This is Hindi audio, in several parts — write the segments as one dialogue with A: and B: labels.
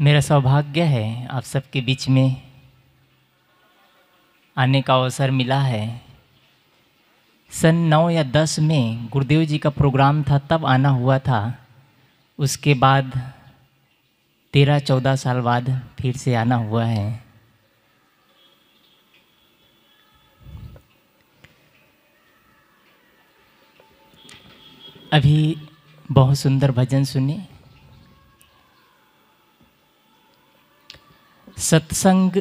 A: मेरा सौभाग्य है आप सबके बीच में आने का अवसर मिला है सन नौ या दस में गुरुदेव जी का प्रोग्राम था तब आना हुआ था उसके बाद तेरह चौदह साल बाद फिर से आना हुआ है अभी बहुत सुंदर भजन सुने सत्संग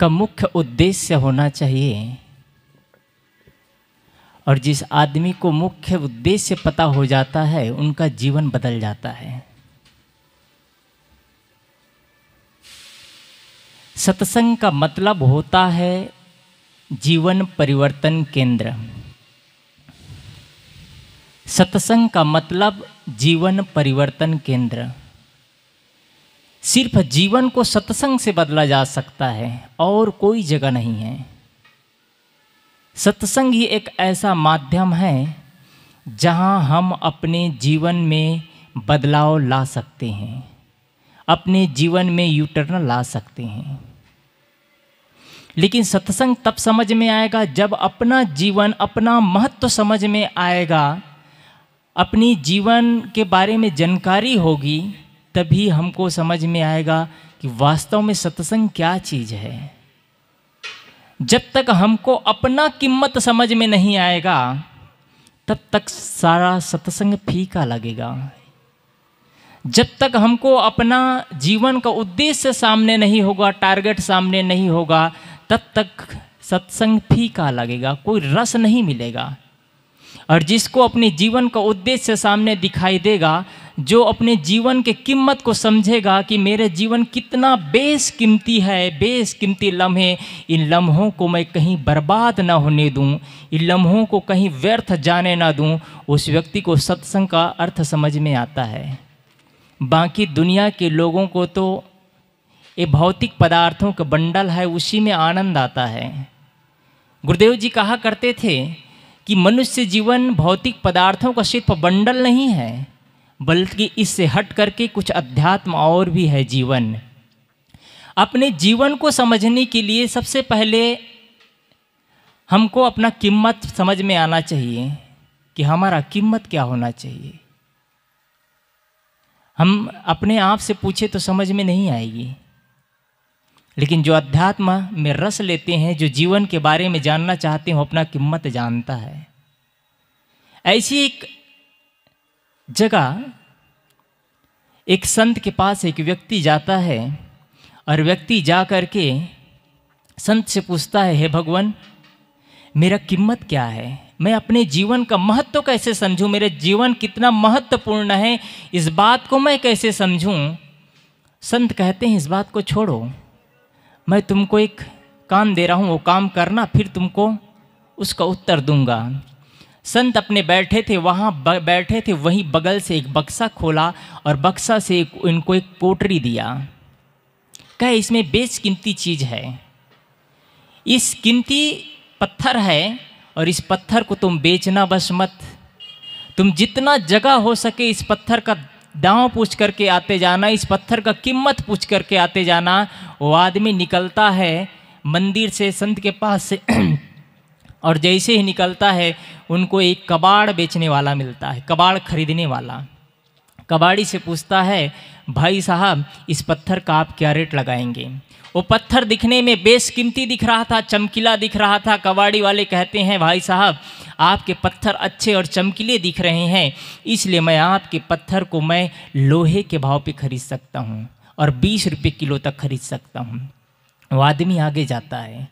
A: का मुख्य उद्देश्य होना चाहिए और जिस आदमी को मुख्य उद्देश्य पता हो जाता है उनका जीवन बदल जाता है सत्संग का मतलब होता है जीवन परिवर्तन केंद्र सत्संग का मतलब जीवन परिवर्तन केंद्र सिर्फ जीवन को सत्संग से बदला जा सकता है और कोई जगह नहीं है सत्संग ही एक ऐसा माध्यम है जहां हम अपने जीवन में बदलाव ला सकते हैं अपने जीवन में यूटर्न ला सकते हैं लेकिन सत्संग तब समझ में आएगा जब अपना जीवन अपना महत्व समझ में आएगा अपनी जीवन के बारे में जानकारी होगी तभी हमको समझ में आएगा कि वास्तव में सत्संग क्या चीज़ है जब तक हमको अपना कीमत समझ में नहीं आएगा तब तक सारा सत्संग फीका लगेगा जब तक हमको अपना जीवन का उद्देश्य सामने नहीं होगा टारगेट सामने नहीं होगा तब तक सत्संग फीका लगेगा कोई रस नहीं मिलेगा और जिसको अपने जीवन का उद्देश्य सामने दिखाई देगा जो अपने जीवन के कीमत को समझेगा कि मेरे जीवन कितना बेस कीमती है बेस कीमती लम्हे इन लम्हों को मैं कहीं बर्बाद ना होने दूं इन लम्हों को कहीं व्यर्थ जाने ना दूं उस व्यक्ति को सत्संग का अर्थ समझ में आता है बाकी दुनिया के लोगों को तो ये भौतिक पदार्थों का बंडल है उसी में आनंद आता है गुरुदेव जी कहा करते थे कि मनुष्य जीवन भौतिक पदार्थों का सिर्फ बंडल नहीं है बल्कि इससे हट करके कुछ अध्यात्म और भी है जीवन अपने जीवन को समझने के लिए सबसे पहले हमको अपना कीमत समझ में आना चाहिए कि हमारा कीमत क्या होना चाहिए हम अपने आप से पूछे तो समझ में नहीं आएगी लेकिन जो अध्यात्म में रस लेते हैं जो जीवन के बारे में जानना चाहते हैं अपना कीमत जानता है ऐसी एक जगह एक संत के पास एक व्यक्ति जाता है और व्यक्ति जा कर के संत से पूछता है हे भगवान मेरा कीमत क्या है मैं अपने जीवन का महत्व तो कैसे समझूं मेरे जीवन कितना महत्वपूर्ण है इस बात को मैं कैसे समझूं संत कहते हैं इस बात को छोड़ो मैं तुमको एक काम दे रहा हूँ वो काम करना फिर तुमको उसका उत्तर दूंगा संत अपने बैठे थे वहाँ बैठे थे वहीं बगल से एक बक्सा खोला और बक्सा से एक, इनको एक पोटरी दिया कहे इसमें बेशकीमती चीज़ है इस कीमती पत्थर है और इस पत्थर को तुम बेचना बस मत तुम जितना जगह हो सके इस पत्थर का दाँव पूछ करके आते जाना इस पत्थर का कीमत पूछ करके आते जाना वो आदमी निकलता है मंदिर से संत के पास से और जैसे ही निकलता है उनको एक कबाड़ बेचने वाला मिलता है कबाड़ खरीदने वाला कबाड़ी से पूछता है भाई साहब इस पत्थर का आप क्या रेट लगाएंगे वो पत्थर दिखने में बेशकीमती दिख रहा था चमकीला दिख रहा था कबाड़ी वाले कहते हैं भाई साहब आपके पत्थर अच्छे और चमकीले दिख रहे हैं इसलिए मैं आपके पत्थर को मैं लोहे के भाव पे खरीद सकता हूँ और बीस रुपये किलो तक खरीद सकता हूँ वो आदमी आगे जाता है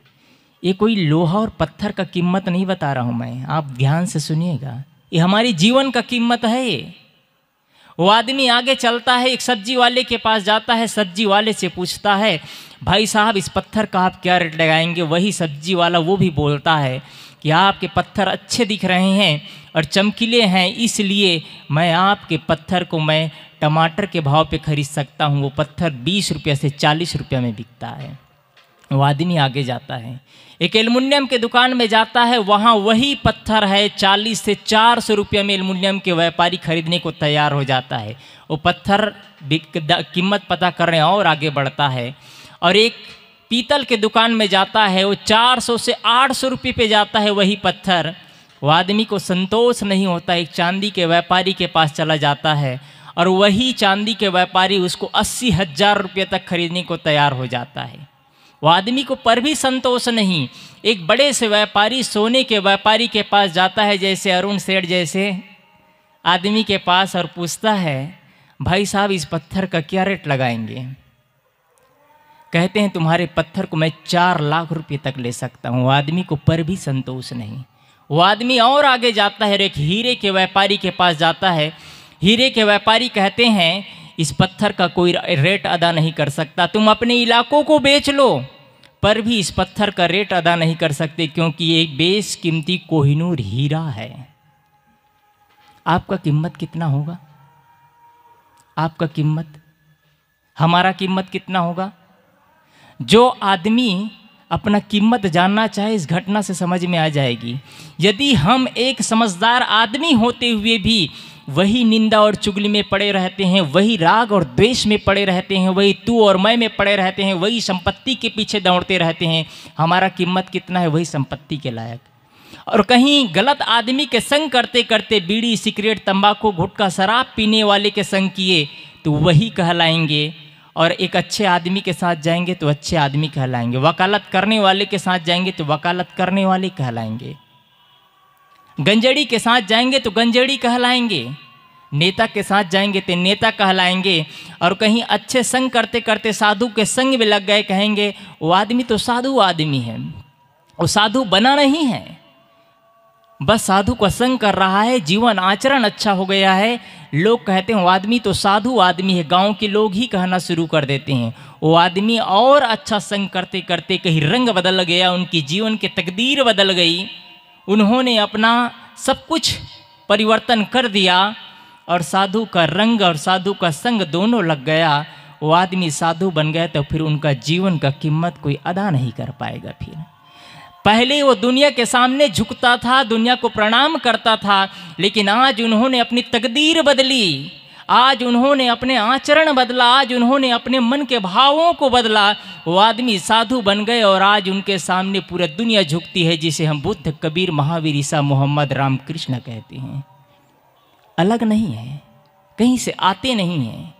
A: ये कोई लोहा और पत्थर का कीमत नहीं बता रहा हूँ मैं आप ध्यान से सुनिएगा ये हमारी जीवन का कीमत है ये वो आदमी आगे चलता है एक सब्जी वाले के पास जाता है सब्जी वाले से पूछता है भाई साहब इस पत्थर का आप क्या रेट लगाएंगे वही सब्जी वाला वो भी बोलता है कि आपके पत्थर अच्छे दिख रहे हैं और चमकीले हैं इसलिए मैं आपके पत्थर को मैं टमाटर के भाव पे खरीद सकता हूँ वो पत्थर बीस रुपये से चालीस रुपये में बिकता है वो आदमी आगे जाता है एक एलमुनियम के दुकान में जाता है वहाँ वही पत्थर है चालीस से चार सौ रुपये में एलमुनियम के व्यापारी खरीदने को तैयार हो जाता है वो पत्थर कीमत पता करने और आगे बढ़ता है और एक पीतल के दुकान में जाता है वो चार सौ से आठ सौ रुपये पे जाता है वही पत्थर वो आदमी को संतोष नहीं होता एक चांदी के व्यापारी के पास चला जाता है और वही चांदी के व्यापारी उसको अस्सी हज़ार रुपये तक खरीदने को तैयार हो जाता है वह आदमी को पर भी संतोष नहीं एक बड़े से व्यापारी सोने के व्यापारी के पास जाता है जैसे अरुण सेठ जैसे आदमी के पास और पूछता है भाई साहब इस पत्थर का क्या रेट लगाएंगे कहते हैं तुम्हारे पत्थर को मैं चार लाख रुपये तक ले सकता हूँ आदमी को पर भी संतोष नहीं वो आदमी और आगे जाता है और एक हीरे के व्यापारी के पास जाता है हीरे के व्यापारी कहते हैं इस पत्थर का कोई रेट अदा नहीं कर सकता तुम अपने इलाकों को बेच लो पर भी इस पत्थर का रेट अदा नहीं कर सकते क्योंकि ये बेस कीमती कोहिनूर हीरा है आपका कीमत कितना होगा आपका कीमत हमारा कीमत कितना होगा जो आदमी अपना कीमत जानना चाहे इस घटना से समझ में आ जाएगी यदि हम एक समझदार आदमी होते हुए भी वही निंदा और चुगली में पड़े रहते हैं वही राग और द्वेष में पड़े रहते हैं वही तू और मैं में पड़े रहते हैं वही संपत्ति के पीछे दौड़ते रहते हैं हमारा कीमत कितना है वही संपत्ति के लायक और कहीं गलत आदमी के संग करते करते बीड़ी सिगरेट तंबाकू घुटका शराब पीने वाले के संग किए तो वही कहलाएंगे और एक अच्छे आदमी के साथ जाएंगे तो अच्छे आदमी कहलाएंगे वकालत करने वाले के साथ जाएंगे तो वकालत करने वाले कहलाएंगे गंजड़ी के साथ जाएंगे तो गंजड़ी कहलाएंगे नेता के साथ जाएंगे तो नेता कहलाएंगे और कहीं अच्छे संग करते करते साधु के संग में लग गए कहेंगे वो आदमी तो साधु आदमी है वो साधु बना नहीं है बस साधु का संग कर रहा है जीवन आचरण अच्छा हो गया है लोग कहते हैं वो आदमी तो साधु आदमी है गांव के लोग ही कहना शुरू कर देते हैं वो आदमी और अच्छा संग करते करते कहीं रंग बदल गया उनकी जीवन की तकदीर बदल गई उन्होंने अपना सब कुछ परिवर्तन कर दिया और साधु का रंग और साधु का संग दोनों लग गया वो आदमी साधु बन गए तो फिर उनका जीवन का कीमत कोई अदा नहीं कर पाएगा फिर पहले वो दुनिया के सामने झुकता था दुनिया को प्रणाम करता था लेकिन आज उन्होंने अपनी तकदीर बदली आज उन्होंने अपने आचरण बदला आज उन्होंने अपने मन के भावों को बदला वो आदमी साधु बन गए और आज उनके सामने पूरा दुनिया झुकती है जिसे हम बुद्ध कबीर महावीर ईसा मोहम्मद रामकृष्ण कहते हैं अलग नहीं है कहीं से आते नहीं हैं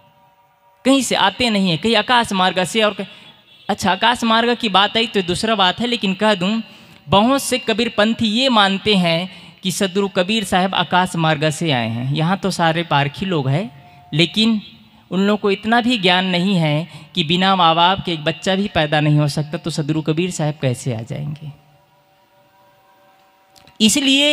A: कहीं से आते नहीं हैं कहीं आकाश मार्ग से और अच्छा आकाश मार्ग की बात आई तो दूसरा बात है लेकिन कह दूँ बहुत से कबीरपंथी ये मानते हैं कि सदगुरु कबीर साहब आकाश मार्ग से आए हैं यहाँ तो सारे पारखी लोग हैं लेकिन उन लोगों को इतना भी ज्ञान नहीं है कि बिना माँ बाप के एक बच्चा भी पैदा नहीं हो सकता तो सदरू कबीर साहब कैसे आ जाएंगे इसलिए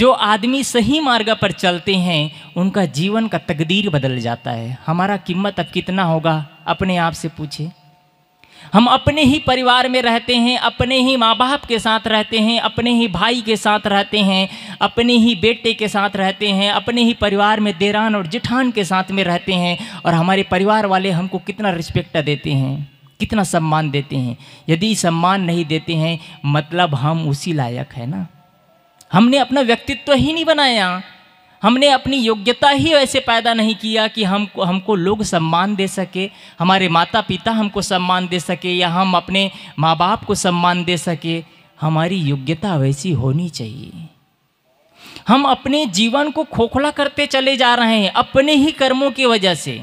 A: जो आदमी सही मार्ग पर चलते हैं उनका जीवन का तकदीर बदल जाता है हमारा कीमत अब कितना होगा अपने आप से पूछे हम अपने ही परिवार में रहते हैं अपने ही माँ बाप के साथ रहते हैं अपने ही भाई के साथ रहते हैं अपने ही बेटे के साथ रहते हैं अपने ही परिवार में देरान और जिठान के साथ में रहते हैं और हमारे परिवार वाले हमको कितना रिस्पेक्ट देते हैं कितना सम्मान देते हैं यदि सम्मान नहीं देते हैं मतलब हम उसी लायक है ना हमने अपना व्यक्तित्व ही नहीं बनाया हमने अपनी योग्यता ही ऐसे पैदा नहीं किया कि हम हमको लोग सम्मान दे सके हमारे माता पिता हमको सम्मान दे सके या हम अपने माँ बाप को सम्मान दे सके हमारी योग्यता वैसी होनी चाहिए हम अपने जीवन को खोखला करते चले जा रहे हैं अपने ही कर्मों की वजह से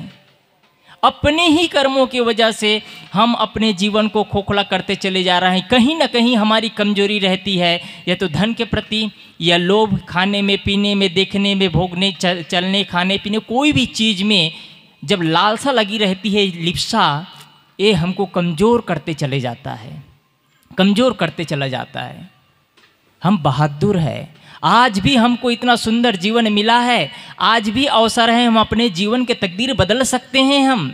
A: अपने ही कर्मों की वजह से हम अपने जीवन को खोखला करते चले जा रहे हैं कहीं ना कहीं हमारी कमजोरी रहती है या तो धन के प्रति या लोभ खाने में पीने में देखने में भोगने चलने खाने पीने कोई भी चीज़ में जब लालसा लगी रहती है लिप्सा ये हमको कमज़ोर करते चले जाता है कमज़ोर करते चला जाता है हम बहादुर है आज भी हमको इतना सुंदर जीवन मिला है आज भी अवसर है हम अपने जीवन के तकदीर बदल सकते हैं हम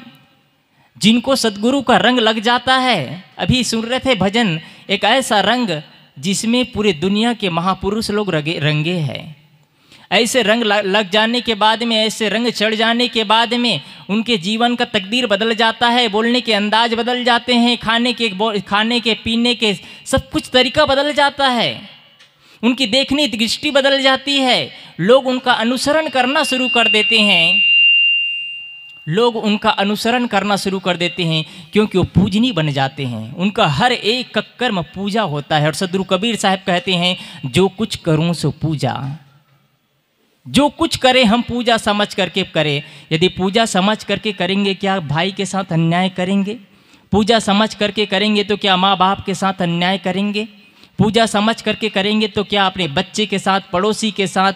A: जिनको सदगुरु का रंग लग जाता है अभी सुन रहे थे भजन एक ऐसा रंग जिसमें पूरे दुनिया के महापुरुष लोग रंगे रंगे हैं ऐसे रंग लग जाने के बाद में ऐसे रंग चढ़ जाने के बाद में उनके जीवन का तकदीर बदल जाता है बोलने के अंदाज बदल जाते हैं खाने के खाने के पीने के सब कुछ तरीका बदल जाता है उनकी देखने दृष्टि बदल जाती है लोग उनका अनुसरण करना शुरू कर देते हैं लोग उनका अनुसरण करना शुरू कर देते हैं क्योंकि वो पूजनी बन जाते हैं उनका हर एक कर्म पूजा होता है और सदगुरु कबीर साहब कहते हैं जो कुछ करूं सो पूजा जो कुछ करें हम पूजा समझ करके करें यदि पूजा समझ करके करेंगे क्या भाई के साथ अन्याय करेंगे पूजा समझ करके करेंगे तो क्या माँ बाप के साथ अन्याय करेंगे पूजा समझ करके करेंगे तो क्या अपने बच्चे के साथ पड़ोसी के साथ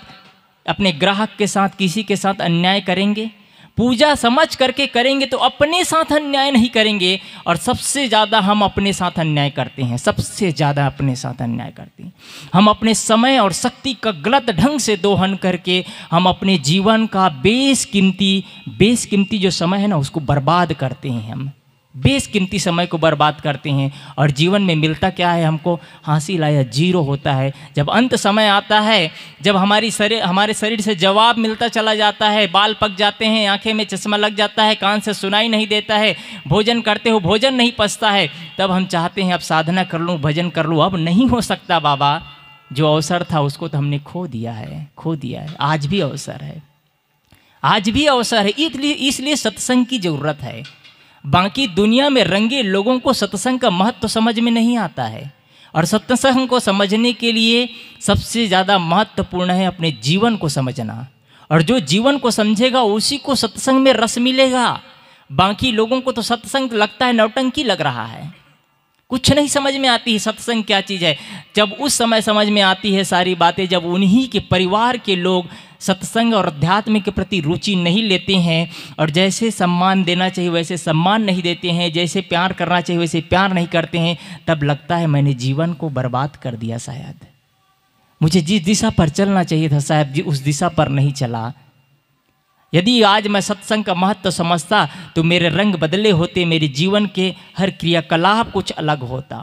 A: अपने ग्राहक के साथ किसी के साथ अन्याय करेंगे पूजा समझ करके करेंगे तो अपने साथ अन्याय नहीं करेंगे और सबसे ज़्यादा हम अपने साथ अन्याय करते हैं सबसे ज़्यादा अपने साथ अन्याय करते हैं हम अपने समय और शक्ति का गलत ढंग से दोहन करके हम अपने जीवन का बेस कीमती बेस कीमती जो समय है ना उसको बर्बाद करते हैं हम बेसकीमती समय को बर्बाद करते हैं और जीवन में मिलता क्या है हमको हंसी लाया जीरो होता है जब अंत समय आता है जब हमारी शरीर हमारे शरीर से जवाब मिलता चला जाता है बाल पक जाते हैं आंखें में चश्मा लग जाता है कान से सुनाई नहीं देता है भोजन करते हो भोजन नहीं पसता है तब हम चाहते हैं अब साधना कर लूँ भजन कर लूँ अब नहीं हो सकता बाबा जो अवसर था उसको तो हमने खो दिया है खो दिया है आज भी अवसर है आज भी अवसर है इसलिए इसलिए सत्संग की ज़रूरत है बाकी दुनिया में रंगे लोगों को सत्संग का महत्व तो समझ में नहीं आता है और सत्संग को समझने के लिए सबसे ज़्यादा महत्वपूर्ण है अपने जीवन को समझना और जो जीवन को समझेगा उसी को सत्संग में रस मिलेगा बाकी लोगों को तो सत्संग लगता है नौटंकी लग रहा है कुछ नहीं समझ में आती है सत्संग क्या चीज़ है जब उस समय समझ में आती है सारी बातें जब उन्हीं के परिवार के लोग सत्संग और अध्यात्म के प्रति रुचि नहीं लेते हैं और जैसे सम्मान देना चाहिए वैसे सम्मान नहीं देते हैं जैसे प्यार करना चाहिए वैसे प्यार नहीं करते हैं तब लगता है मैंने जीवन को बर्बाद कर दिया शायद मुझे जिस दिशा पर चलना चाहिए था साहब जी उस दिशा पर नहीं चला यदि आज मैं सत्संग का महत्व तो समझता तो मेरे रंग बदले होते मेरे जीवन के हर क्रियाकलाप कुछ अलग होता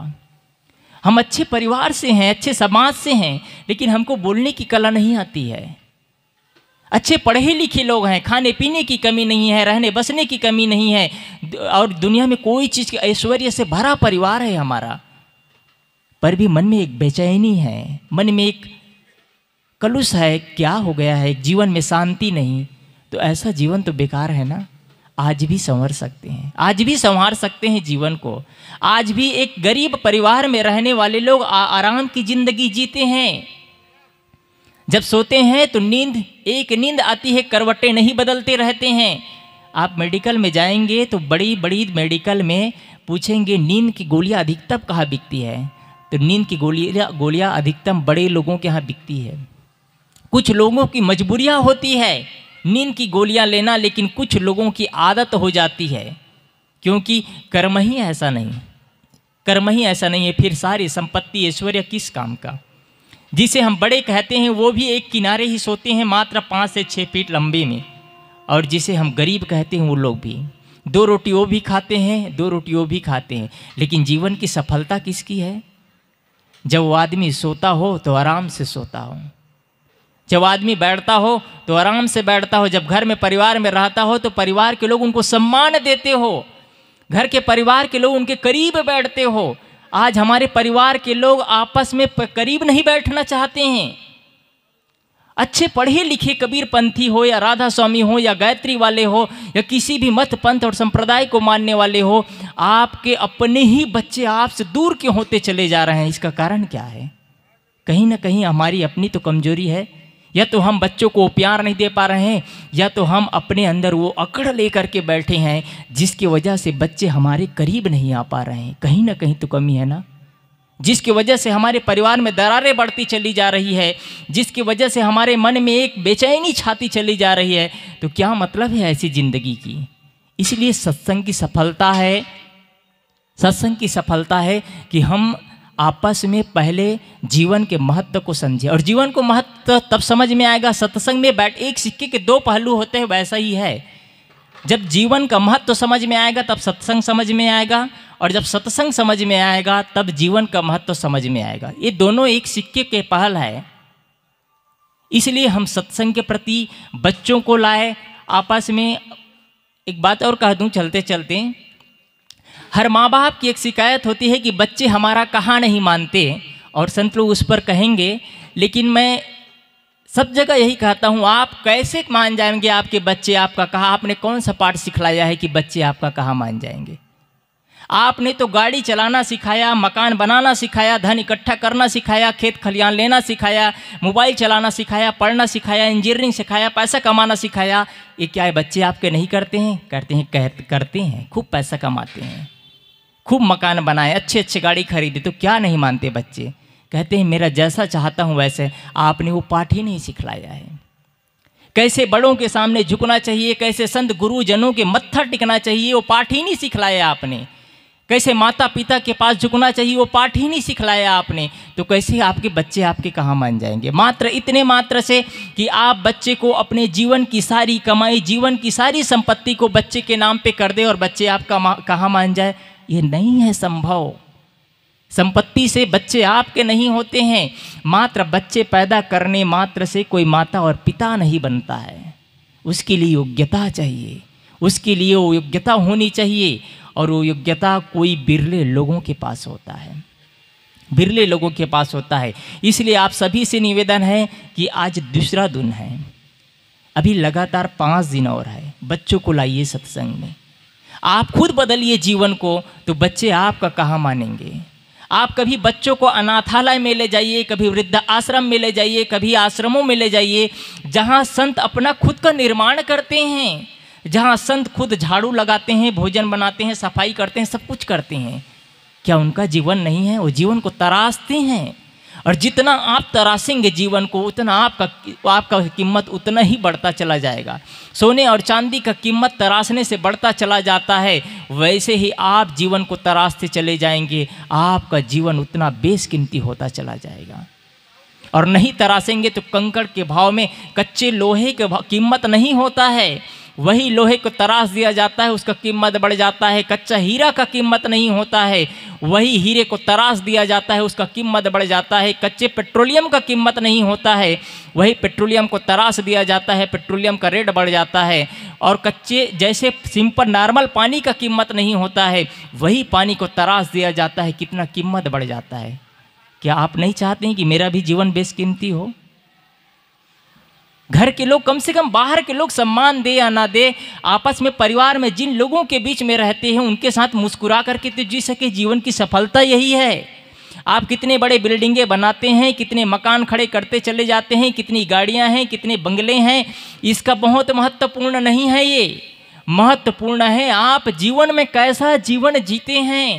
A: हम अच्छे परिवार से हैं अच्छे समाज से हैं लेकिन हमको बोलने की कला नहीं आती है अच्छे पढ़े लिखे लोग हैं खाने पीने की कमी नहीं है रहने बसने की कमी नहीं है और दुनिया में कोई चीज़ के ऐश्वर्य से भरा परिवार है हमारा पर भी मन में एक बेचैनी है मन में एक कलुष है क्या हो गया है जीवन में शांति नहीं तो ऐसा जीवन तो बेकार है ना आज भी संवर सकते हैं आज भी संवार सकते हैं जीवन को आज भी एक गरीब परिवार में रहने वाले लोग आ, आराम की जिंदगी जीते हैं जब सोते हैं तो नींद एक नींद आती है करवटें नहीं बदलते रहते हैं आप मेडिकल में जाएंगे तो बड़ी बड़ी मेडिकल में पूछेंगे नींद की गोलियां अधिकतम कहाँ बिकती है तो नींद की गोलियां गोलियां अधिकतम बड़े लोगों के यहाँ बिकती है कुछ लोगों की मजबूरियाँ होती है नींद की गोलियां लेना लेकिन कुछ लोगों की आदत हो जाती है क्योंकि कर्म ही ऐसा नहीं कर्म ही ऐसा नहीं है फिर सारी संपत्ति ऐश्वर्य किस काम का जिसे हम बड़े कहते हैं वो भी एक किनारे ही सोते हैं मात्र पाँच से छः फीट लंबे में और जिसे हम गरीब कहते हैं वो लोग भी दो रोटी वो भी खाते हैं दो रोटी वो भी खाते हैं लेकिन जीवन की सफलता किसकी है जब वो आदमी सोता हो तो आराम से सोता हो जब आदमी बैठता हो तो आराम से बैठता हो जब घर में परिवार में रहता हो तो परिवार के लोग उनको सम्मान देते हो घर के परिवार के लोग उनके करीब बैठते हो आज हमारे परिवार के लोग आपस में करीब नहीं बैठना चाहते हैं अच्छे पढ़े लिखे कबीरपंथी हो या राधा स्वामी हो या गायत्री वाले हो या किसी भी मत पंथ और संप्रदाय को मानने वाले हो आपके अपने ही बच्चे आपसे दूर क्यों होते चले जा रहे हैं इसका कारण क्या है कहीं ना कहीं हमारी अपनी तो कमजोरी है या तो हम बच्चों को प्यार नहीं दे पा रहे हैं या तो हम अपने अंदर वो अकड़ ले करके बैठे हैं जिसकी वजह से बच्चे हमारे करीब नहीं आ पा रहे हैं कहीं ना कहीं तो कमी है ना जिसकी वजह से हमारे परिवार में दरारें बढ़ती चली जा रही है जिसकी वजह से हमारे मन में एक बेचैनी छाती चली जा रही है तो क्या मतलब है ऐसी ज़िंदगी की इसलिए सत्संग की सफलता है सत्संग की सफलता है कि हम आपस में पहले जीवन के महत्व को समझे और जीवन को महत्व तब समझ में आएगा सत्संग में बैठ एक सिक्के के दो पहलू होते हैं वैसा ही है जब जीवन का महत्व समझ में आएगा तब सत्संग समझ में आएगा और जब सत्संग समझ में आएगा तब जीवन का महत्व समझ में आएगा ये दोनों एक सिक्के के पहल है इसलिए हम सत्संग के प्रति बच्चों को लाए आपस में एक बात और कह दूं चलते चलते हर माँ बाप की एक शिकायत होती है कि बच्चे हमारा कहाँ नहीं मानते और संत लोग उस पर कहेंगे लेकिन मैं सब जगह यही कहता हूँ आप कैसे मान जाएंगे आपके बच्चे आपका कहा आपने कौन सा पाठ सिखलाया है कि बच्चे आपका कहाँ मान जाएंगे आपने तो गाड़ी चलाना सिखाया मकान बनाना सिखाया धन इकट्ठा करना सिखाया खेत खलिहान लेना सिखाया मोबाइल चलाना सिखाया पढ़ना सिखाया इंजीनियरिंग सिखाया पैसा कमाना सिखाया ये क्या है बच्चे आपके नहीं करते हैं करते हैं कहते करते हैं खूब पैसा कमाते हैं खूब मकान बनाए अच्छे अच्छे गाड़ी खरीदी तो क्या नहीं मानते बच्चे कहते हैं मेरा जैसा चाहता हूँ वैसे आपने वो पाठ ही नहीं सिखलाया है कैसे बड़ों के सामने झुकना चाहिए कैसे संत गुरुजनों के मत्थर टिकना चाहिए वो पाठ ही नहीं सिखलाया आपने कैसे माता पिता के पास झुकना चाहिए वो पाठ ही नहीं सिखलाया आपने तो कैसे आपके बच्चे आपके कहाँ मान जाएंगे मात्र इतने मात्र से कि आप बच्चे को अपने जीवन की सारी कमाई जीवन की सारी संपत्ति को बच्चे के नाम पे कर दे और बच्चे आपका कहाँ मान जाए ये नहीं है संभव संपत्ति से बच्चे आपके नहीं होते हैं मात्र बच्चे पैदा करने मात्र से कोई माता और पिता नहीं बनता है उसके लिए योग्यता चाहिए उसके लिए वो योग्यता होनी चाहिए और वो योग्यता कोई बिरले लोगों के पास होता है बिरले लोगों के पास होता है इसलिए आप सभी से निवेदन है कि आज दूसरा दिन है अभी लगातार पाँच दिन और है बच्चों को लाइए सत्संग में आप खुद बदलिए जीवन को तो बच्चे आपका कहाँ मानेंगे आप कभी बच्चों को अनाथालय में ले जाइए कभी वृद्ध आश्रम में ले जाइए कभी आश्रमों में ले जाइए जहाँ संत अपना खुद का निर्माण करते हैं जहाँ संत खुद झाड़ू लगाते हैं भोजन बनाते हैं सफाई करते हैं सब कुछ करते हैं क्या उनका जीवन नहीं है वो जीवन को तराशते हैं और जितना आप तराशेंगे जीवन को उतना आपका आपका कीमत उतना ही बढ़ता चला जाएगा सोने और चांदी का कीमत तराशने से बढ़ता चला जाता है वैसे ही आप जीवन को तराशते चले जाएंगे आपका जीवन उतना बेशकीमती होता चला जाएगा और नहीं तराशेंगे तो कंकड़ के भाव में कच्चे लोहे के कीमत नहीं होता है वही लोहे को तराश दिया जाता है उसका कीमत बढ़ जाता है कच्चा हीरा का कीमत नहीं होता है वही हीरे को तराश दिया जाता है उसका कीमत बढ़ जाता है कच्चे पेट्रोलियम का कीमत नहीं होता है वही पेट्रोलियम को तराश दिया जाता है पेट्रोलियम का रेट बढ़ जाता है और कच्चे जैसे सिंपल नॉर्मल पानी का कीमत नहीं होता है वही पानी को तराश दिया जाता है कितना कीमत बढ़ जाता है क्या आप नहीं चाहते हैं कि मेरा भी जीवन बेशकीमती हो घर के लोग कम से कम बाहर के लोग सम्मान दे या ना दे आपस में परिवार में जिन लोगों के बीच में रहते हैं उनके साथ मुस्कुरा करके तो जी सके जीवन की सफलता यही है आप कितने बड़े बिल्डिंगें बनाते हैं कितने मकान खड़े करते चले जाते हैं कितनी गाड़ियां हैं कितने बंगले हैं इसका बहुत महत्वपूर्ण नहीं है ये महत्वपूर्ण है आप जीवन में कैसा जीवन जीते हैं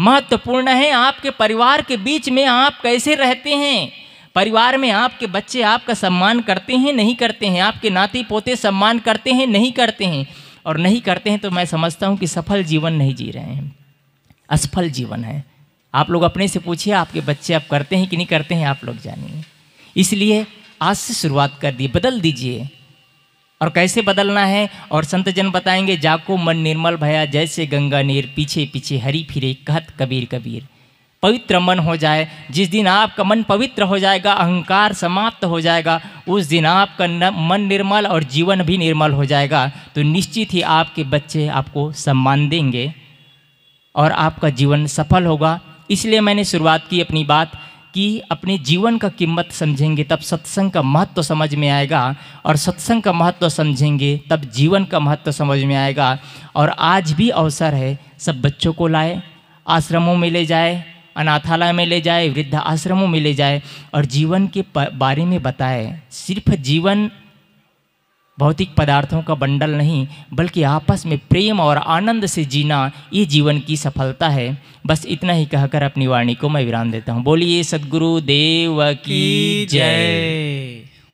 A: महत्वपूर्ण है आपके परिवार के बीच में आप कैसे रहते हैं परिवार में आपके बच्चे आपका सम्मान करते हैं नहीं करते हैं आपके नाती पोते सम्मान करते हैं नहीं करते हैं और नहीं करते हैं तो मैं समझता हूँ कि सफल जीवन नहीं जी रहे हैं असफल जीवन है आप लोग अपने से पूछिए आपके बच्चे आप करते हैं कि नहीं करते हैं आप लोग जानिए इसलिए आज से शुरुआत कर दिए बदल दीजिए और कैसे बदलना है और संत जन बताएंगे जाको मन निर्मल भया जैसे गंगा नीर पीछे पीछे हरी फिरे कहत कबीर कबीर पवित्र मन हो जाए जिस दिन आपका मन पवित्र हो जाएगा अहंकार समाप्त हो जाएगा उस दिन आपका न, मन निर्मल और जीवन भी निर्मल हो जाएगा तो निश्चित ही आपके बच्चे आपको सम्मान देंगे और आपका जीवन सफल होगा इसलिए मैंने शुरुआत की अपनी बात कि अपने जीवन का कीमत समझेंगे तब सत्संग का महत्व समझ में आएगा और सत्संग का महत्व समझेंगे तब जीवन का महत्व समझ में आएगा और आज भी अवसर है सब बच्चों को लाए आश्रमों में ले जाए अनाथालय में ले जाए वृद्ध आश्रमों में ले जाए और जीवन के बारे में बताए सिर्फ जीवन भौतिक पदार्थों का बंडल नहीं बल्कि आपस में प्रेम और आनंद से जीना ये जीवन की सफलता है बस इतना ही कहकर अपनी वाणी को मैं विराम देता हूँ बोलिए सदगुरु देव की जय